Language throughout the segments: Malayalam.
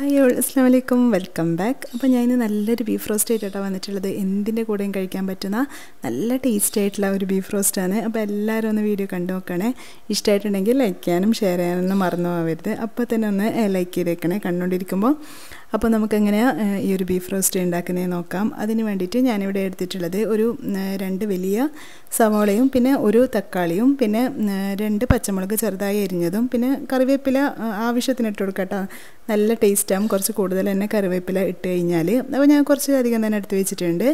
ഹായ് ഓൾ അസ്സാം വലൈക്കും വെൽക്കം ബാക്ക് അപ്പോൾ ഞാൻ ഇന്ന് നല്ലൊരു ബീഫ് റോസ്റ്റ് ആയിട്ടാണ് വന്നിട്ടുള്ളത് എന്തിൻ്റെ കൂടെയും കഴിക്കാൻ പറ്റുന്ന നല്ല ടേസ്റ്റ് ആയിട്ടുള്ള ഒരു ബീഫ് റോസ്റ്റാണ് അപ്പോൾ എല്ലാവരും ഒന്ന് വീഡിയോ കണ്ടു നോക്കണേ ഇഷ്ടമായിട്ടുണ്ടെങ്കിൽ ലൈക്ക് ചെയ്യാനും ഷെയർ ചെയ്യാനൊന്നും മറന്നു പോകരുത് അപ്പോൾ തന്നെ ഒന്ന് ലൈക്ക് ചെയ്തേക്കണേ കണ്ടുകൊണ്ടിരിക്കുമ്പോൾ അപ്പോൾ നമുക്കെങ്ങനെയാണ് ഈ ഒരു ബീഫ് റോസ്റ്റ് ഉണ്ടാക്കുന്നത് നോക്കാം അതിന് വേണ്ടിയിട്ട് ഞാനിവിടെ എടുത്തിട്ടുള്ളത് ഒരു രണ്ട് വലിയ സവോളയും പിന്നെ ഒരു തക്കാളിയും പിന്നെ രണ്ട് പച്ചമുളക് ചെറുതായി എരിഞ്ഞതും പിന്നെ കറിവേപ്പില ആവശ്യത്തിന് ഇട്ട് കൊടുക്കട്ടോ നല്ല ടേസ്റ്റാകും കുറച്ച് കൂടുതൽ തന്നെ കറിവേപ്പില ഇട്ട് കഴിഞ്ഞാൽ അപ്പോൾ ഞാൻ കുറച്ച് അധികം തന്നെ എടുത്ത് വെച്ചിട്ടുണ്ട്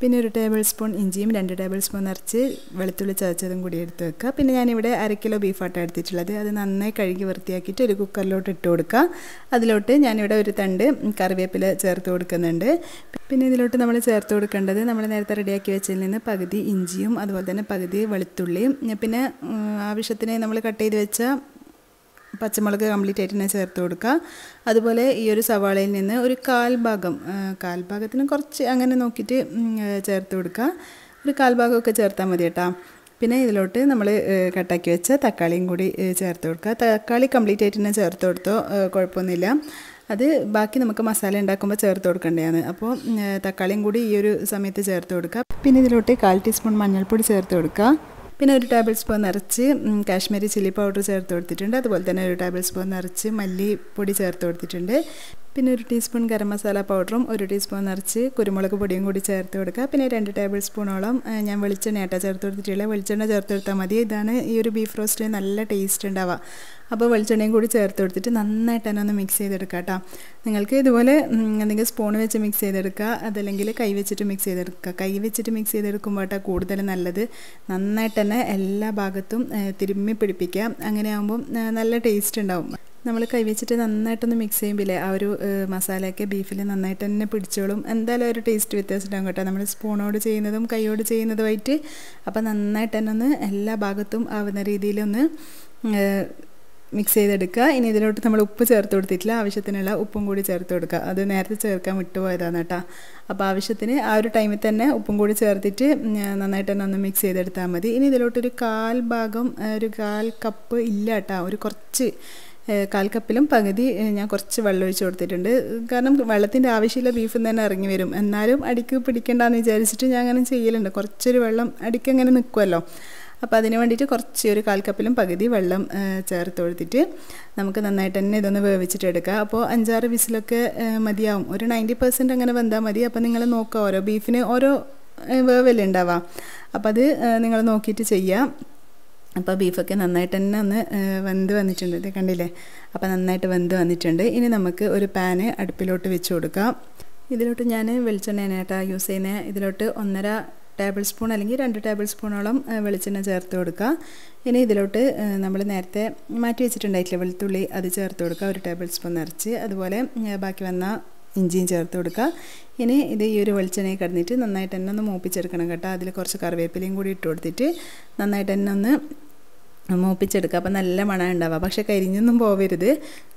പിന്നെ ഒരു ടേബിൾ സ്പൂൺ ഇഞ്ചിയും രണ്ട് ടേബിൾ സ്പൂൺ നിറച്ച് വെളുത്തുള്ളി ചതച്ചതും കൂടി എടുത്ത് വെക്കുക പിന്നെ ഞാനിവിടെ അര കിലോ ബീഫാട്ട എടുത്തിട്ടുള്ളത് അത് നന്നായി കഴുകി വൃത്തിയാക്കിയിട്ട് ഒരു കുക്കറിലോട്ട് ഇട്ട് കൊടുക്കുക അതിലോട്ട് ഞാനിവിടെ ഒരു തണ്ട് കറിവേപ്പില ചേർത്ത് കൊടുക്കുന്നുണ്ട് പിന്നെ ഇതിലോട്ട് നമ്മൾ ചേർത്ത് കൊടുക്കേണ്ടത് നമ്മൾ നേരത്തെ റെഡിയാക്കി വെച്ചതിൽ നിന്ന് പകുതി ഇഞ്ചിയും അതുപോലെ തന്നെ പകുതി വെളുത്തുള്ളിയും പിന്നെ ആവശ്യത്തിന് നമ്മൾ കട്ട് ചെയ്ത് വെച്ച പച്ചമുളക് കംപ്ലീറ്റ് ആയിട്ട് തന്നെ ചേർത്ത് കൊടുക്കുക അതുപോലെ ഈ ഒരു സവാളയിൽ നിന്ന് ഒരു കാൽഭാഗം കാൽഭാഗത്തിന് കുറച്ച് അങ്ങനെ നോക്കിയിട്ട് ചേർത്ത് കൊടുക്കുക ഒരു കാൽഭാഗമൊക്കെ ചേർത്താൽ മതി കേട്ടോ പിന്നെ ഇതിലോട്ട് നമ്മൾ കട്ടാക്കി വെച്ച തക്കാളിയും കൂടി ചേർത്ത് കൊടുക്കുക തക്കാളി കംപ്ലീറ്റ് ആയിട്ട് തന്നെ ചേർത്ത് കൊടുത്തോ കുഴപ്പമൊന്നുമില്ല അത് ബാക്കി നമുക്ക് മസാല ഉണ്ടാക്കുമ്പോൾ ചേർത്ത് കൊടുക്കേണ്ടതാണ് അപ്പോൾ തക്കാളിയും കൂടി ഈ ഒരു സമയത്ത് ചേർത്ത് കൊടുക്കുക പിന്നെ ഇതിലോട്ട് കാൽ ടീസ്പൂൺ മഞ്ഞൾപ്പൊടി ചേർത്ത് കൊടുക്കുക പിന്നെ ഒരു ടേബിൾ സ്പൂൺ നിറച്ച് കാശ്മീരി ചില്ലി പൗഡർ ചേർത്ത് കൊടുത്തിട്ടുണ്ട് അതുപോലെ തന്നെ ഒരു ടേബിൾ സ്പൂൺ നിറച്ച് മല്ലിപ്പൊടി ചേർത്ത് കൊടുത്തിട്ടുണ്ട് പിന്നെ ഒരു ടീസ്പൂൺ ഗരം മസാല പൗഡറും ഒരു ടീസ്പൂൺ നിറച്ച് കുരുമുളക് പൊടിയും കൂടി ചേർത്ത് കൊടുക്കുക പിന്നെ രണ്ട് ടേബിൾ സ്പൂണോളം ഞാൻ വെളിച്ചെണ്ണ ആട്ടാ ചേർത്ത് കൊടുത്തിട്ടുള്ളത് വെളിച്ചെണ്ണ ചേർത്ത് കൊടുത്താൽ മതി ഇതാണ് ഈ ഒരു ബീഫ് റോസ്റ്റിന് നല്ല ടേസ്റ്റ് ഉണ്ടാവുക അപ്പോൾ വെളിച്ചെണ്ണയും കൂടി ചേർത്ത് കൊടുത്തിട്ട് നന്നായിട്ട് തന്നെ ഒന്ന് മിക്സ് ചെയ്തെടുക്കുക കേട്ടോ നിങ്ങൾക്ക് ഇതുപോലെ എന്തെങ്കിലും സ്പൂൺ വെച്ച് മിക്സ് ചെയ്തെടുക്കുക അതല്ലെങ്കിൽ കൈ വെച്ചിട്ട് മിക്സ് ചെയ്തെടുക്കുക കൈ വെച്ചിട്ട് മിക്സ് ചെയ്തെടുക്കുമ്പോൾ കേട്ടോ കൂടുതൽ നല്ലത് നന്നായിട്ട് തന്നെ എല്ലാ ഭാഗത്തും തിരുമ്മി പിടിപ്പിക്കുക അങ്ങനെ ആകുമ്പം നല്ല ടേസ്റ്റ് ഉണ്ടാവും നമ്മൾ കൈവച്ചിട്ട് നന്നായിട്ടൊന്ന് മിക്സ് ചെയ്യുമ്പോഴേ ആ ഒരു മസാലയൊക്കെ ബീഫിൽ നന്നായിട്ട് തന്നെ പിടിച്ചോളും എന്തായാലും ഒരു ടേസ്റ്റ് വ്യത്യാസമുണ്ടാകും കേട്ടോ നമ്മൾ സ്പൂണോട് ചെയ്യുന്നതും കൈയോട് ചെയ്യുന്നതുമായിട്ട് അപ്പോൾ നന്നായിട്ട് തന്നെ ഒന്ന് എല്ലാ ഭാഗത്തും ആവുന്ന രീതിയിലൊന്ന് മിക്സ് ചെയ്തെടുക്കുക ഇനി ഇതിലോട്ട് നമ്മൾ ഉപ്പ് ചേർത്ത് കൊടുത്തിട്ടില്ല ആവശ്യത്തിനുള്ള ഉപ്പും കൂടി ചേർത്ത് കൊടുക്കുക അത് നേരത്തെ ചേർക്കാൻ വിട്ടുപോയതാണ് കേട്ടോ അപ്പോൾ ആവശ്യത്തിന് ആ ഒരു ടൈമിൽ തന്നെ ഉപ്പും കൂടി ചേർത്തിട്ട് നന്നായിട്ട് തന്നെ ഒന്ന് മിക്സ് ചെയ്തെടുത്താൽ മതി ഇനി ഇതിലോട്ടൊരു കാൽ ഭാഗം ഒരു കാൽ കപ്പ് ഇല്ല കേട്ടോ ഒരു കുറച്ച് കാൽ കപ്പിലും പകുതി ഞാൻ കുറച്ച് വെള്ളം ഒഴിച്ച് കൊടുത്തിട്ടുണ്ട് കാരണം വെള്ളത്തിൻ്റെ ആവശ്യമില്ല ബീഫിൽ നിന്ന് തന്നെ ഇറങ്ങി വരും എന്നാലും അടിക്ക് പിടിക്കേണ്ടെന്ന് വിചാരിച്ചിട്ട് ഞാൻ അങ്ങനെ ചെയ്യലുണ്ട് കുറച്ചൊരു വെള്ളം അടിക്ക് അങ്ങനെ നിൽക്കുമല്ലോ അപ്പോൾ അതിന് വേണ്ടിയിട്ട് കുറച്ച് ഒരു കാൽ കപ്പിലും പകുതി വെള്ളം ചേർത്ത് കൊടുത്തിട്ട് നമുക്ക് നന്നായിട്ട് തന്നെ ഇതൊന്ന് എടുക്കുക അപ്പോൾ അഞ്ചാറ് വിസിലൊക്കെ മതിയാവും ഒരു നയൻറ്റി പെർസെൻറ്റ് അങ്ങനെ വന്നാൽ മതി അപ്പോൾ നിങ്ങൾ നോക്കുക ഓരോ ബീഫിന് ഓരോ വേവല്ലേ ഉണ്ടാവുക അപ്പോൾ അത് നിങ്ങൾ നോക്കിയിട്ട് ചെയ്യുക അപ്പോൾ ബീഫൊക്കെ നന്നായിട്ട് തന്നെ ഒന്ന് വെന്ത് വന്നിട്ടുണ്ട് ഇത് കണ്ടില്ലേ അപ്പോൾ നന്നായിട്ട് വെന്ത് വന്നിട്ടുണ്ട് ഇനി നമുക്ക് ഒരു പാന് അടുപ്പിലോട്ട് വെച്ച് കൊടുക്കാം ഇതിലോട്ട് ഞാൻ വെളിച്ചെണ്ണ കേട്ടോ യൂസ് ചെയ്യുന്ന ഇതിലോട്ട് ഒന്നര ടേബിൾ സ്പൂൺ അല്ലെങ്കിൽ രണ്ട് ടേബിൾ സ്പൂണോളം വെളിച്ചെണ്ണ ചേർത്ത് കൊടുക്കുക ഇനി ഇതിലോട്ട് നമ്മൾ നേരത്തെ മാറ്റി വെച്ചിട്ടുണ്ടായിട്ടില്ല വെളുത്തുള്ളി അത് ചേർത്ത് കൊടുക്കുക ഒരു ടേബിൾ സ്പൂൺ നിറച്ച് അതുപോലെ ബാക്കി വന്ന ഇഞ്ചിയും ചേർത്ത് കൊടുക്കുക ഇനി ഇത് ഈ ഒരു വെളിച്ചെണ്ണയിൽ കിടന്നിട്ട് നന്നായിട്ട് തന്നെ ഒന്ന് മൂപ്പിച്ചെടുക്കണം കേട്ടോ അതിൽ കുറച്ച് കറിവേപ്പിലയും കൂടി ഇട്ട് കൊടുത്തിട്ട് നന്നായിട്ട് തന്നെ ഒന്ന് മൂപ്പിച്ചെടുക്കുക അപ്പോൾ നല്ല മണം ഉണ്ടാവുക പക്ഷെ കരിഞ്ഞൊന്നും പോവരുത്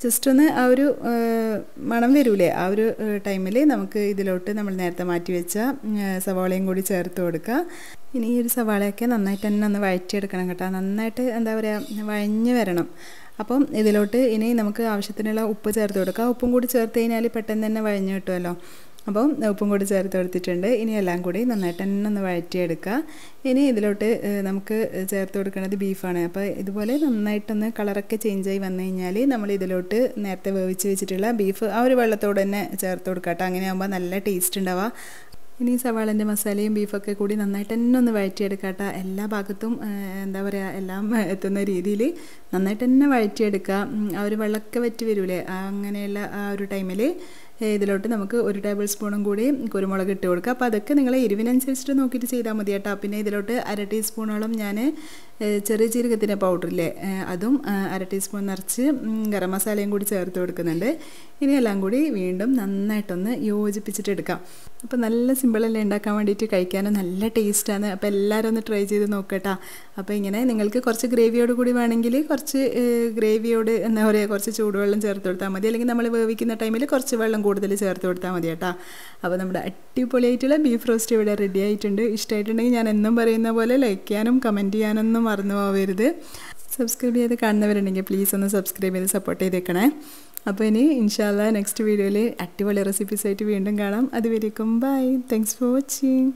ജസ്റ്റ് ഒന്ന് ആ ഒരു മണം വരൂലേ ആ ഒരു ടൈമിൽ നമുക്ക് ഇതിലോട്ട് നമ്മൾ നേരത്തെ മാറ്റി വെച്ച സവാളയും കൂടി ചേർത്ത് കൊടുക്കുക ഇനി ഈ ഒരു സവാളയൊക്കെ നന്നായിട്ട് തന്നെ ഒന്ന് വഴറ്റിയെടുക്കണം കേട്ടോ നന്നായിട്ട് എന്താ പറയുക വഴഞ്ഞു വരണം അപ്പം ഇതിലോട്ട് ഇനി നമുക്ക് ആവശ്യത്തിനുള്ള ഉപ്പ് ചേർത്ത് കൊടുക്കുക ഉപ്പും കൂടി ചേർത്ത് കഴിഞ്ഞാൽ പെട്ടെന്ന് തന്നെ വഴഞ്ഞു കിട്ടുമല്ലോ അപ്പോൾ ഉപ്പും കൂടി ചേർത്ത് കൊടുത്തിട്ടുണ്ട് ഇനി എല്ലാം കൂടി നന്നായിട്ട് തന്നെ ഒന്ന് വഴറ്റിയെടുക്കുക ഇനി ഇതിലോട്ട് നമുക്ക് ചേർത്ത് കൊടുക്കുന്നത് ബീഫാണ് അപ്പോൾ ഇതുപോലെ നന്നായിട്ടൊന്ന് കളറൊക്കെ ചേഞ്ചായി വന്നു കഴിഞ്ഞാൽ നമ്മൾ ഇതിലോട്ട് നേരത്തെ വേവിച്ച് വെച്ചിട്ടുള്ള ബീഫ് ആ ഒരു വെള്ളത്തോട് തന്നെ ചേർത്ത് കൊടുക്കാട്ടോ കേട്ടോ അങ്ങനെയാകുമ്പോൾ നല്ല ടേസ്റ്റ് ഉണ്ടാവുക ഇനി സവാളൻ്റെ മസാലയും ബീഫൊക്കെ കൂടി നന്നായിട്ട് തന്നെ ഒന്ന് വഴറ്റിയെടുക്കാട്ട എല്ലാ ഭാഗത്തും എന്താ പറയുക എല്ലാം എത്തുന്ന രീതിയിൽ നന്നായിട്ട് തന്നെ വഴറ്റിയെടുക്കുക ആ ഒരു വെള്ളമൊക്കെ വറ്റി വരൂലേ അങ്ങനെയുള്ള ആ ഒരു ടൈമിൽ ഇതിലോട്ട് നമുക്ക് ഒരു ടേബിൾ സ്പൂണും കൂടി കുരുമുളക് ഇട്ട് കൊടുക്കുക അപ്പോൾ അതൊക്കെ നിങ്ങൾ ഇരുവിനനുസരിച്ചിട്ട് നോക്കിയിട്ട് ചെയ്താൽ മതി കേട്ടോ പിന്നെ ഇതിലോട്ട് അര ടീസ്പൂണോളം ഞാൻ ചെറിയ ജീരകത്തിൻ്റെ പൗഡറില്ലേ അതും അര ടീസ്പൂൺ നിറച്ച് ഗരം മസാലയും കൂടി ചേർത്ത് കൊടുക്കുന്നുണ്ട് ഇനി എല്ലാം കൂടി വീണ്ടും നന്നായിട്ടൊന്ന് യോജിപ്പിച്ചിട്ട് എടുക്കാം അപ്പോൾ നല്ല സിമ്പിളല്ലേ ഉണ്ടാക്കാൻ വേണ്ടിയിട്ട് കഴിക്കാനും നല്ല ടേസ്റ്റാണ് അപ്പോൾ എല്ലാവരും ഒന്ന് ട്രൈ ചെയ്ത് നോക്കട്ടാ അപ്പോൾ ഇങ്ങനെ നിങ്ങൾക്ക് കുറച്ച് ഗ്രേവിയോട് കൂടി വേണമെങ്കിൽ കുറച്ച് ഗ്രേവിയോട് എന്താ പറയുക കുറച്ച് ചൂടുവെള്ളം ചേർത്ത് കൊടുത്താൽ മതി അല്ലെങ്കിൽ നമ്മൾ വേവിക്കുന്ന ടൈമിൽ കുറച്ച് വെള്ളം കൂടുതൽ ചേർത്ത് കൊടുത്താൽ മതി കേട്ടോ അപ്പോൾ നമ്മുടെ അടിപൊളിയായിട്ടുള്ള ബീഫ് റോസ്റ്റ് ഇവിടെ റെഡി ആയിട്ടുണ്ട് ഇഷ്ടമായിട്ടുണ്ടെങ്കിൽ ഞാൻ എന്നും പറയുന്ന പോലെ ലൈക്ക് ചെയ്യാനും കമൻറ്റ് ചെയ്യാനൊന്നും മറന്നു പോകരുത് സബ്സ്ക്രൈബ് ചെയ്ത് കാണുന്നവരുണ്ടെങ്കിൽ പ്ലീസ് ഒന്ന് സബ്സ്ക്രൈബ് ചെയ്ത് സപ്പോർട്ട് ചെയ്തേക്കണേ അപ്പോൾ ഇനി ഇൻഷാല്ല നെക്സ്റ്റ് വീഡിയോയിൽ അടിപൊളി റെസിപ്പീസായിട്ട് വീണ്ടും കാണാം അതുവരേക്കും ബൈ താങ്ക്സ് ഫോർ വാച്ചിങ്